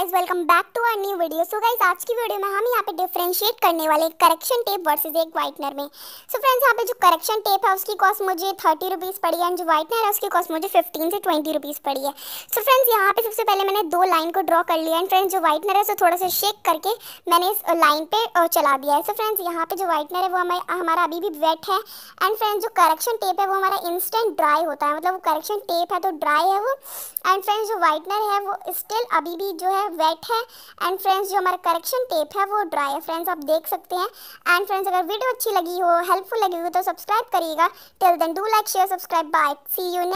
guys welcome back to our new video so guys आज की video में हम यहाँ पे डिफ्रेंशिएट करने वाले करेक्शन टेप वर्सेस एक वाइटनर में सो फ्रेंड्स यहाँ पे जो करेक्शन टेप है उसकी कॉस्ट मुझे थर्टी रुपीज़ पड़ी है एंड जो वाइटनर है उसकी कॉस्ट मुझे फिफ्टीन से ट्वेंटी रुपीज़ पड़ी है सो फ्रेंड्स यहाँ पे सबसे पहले मैंने दो लाइन को ड्रॉ कर लिया एंड फ्रेंड्स जो वाइटनर है उसे थोड़ा सा शेक करके मैंने इस लाइन पर चला दिया है सो फ्रेंड्स यहाँ पे जो वाइटनर है वो हमें हमारा अभी भी वेट है एंड फ्रेंड्स जो करेक्शन टेप है वो हमारा इंस्टेंट ड्राई होता है मतलब वो करेक्शन टेप है तो ड्राई है वो एंड फ्रेंड्स जो वाइटनर है वो स्टिल अभी भी जो है वेट है एंड फ्रेंड्स जो हमारा करेक्शन टेप है वो ड्राई है फ्रेंड्स आप देख सकते हैं एंड फ्रेंड्स अगर वीडियो अच्छी लगी हो हेल्पफुल लगी हो तो सब्सक्राइब करिएगा till then do like share subscribe bye see you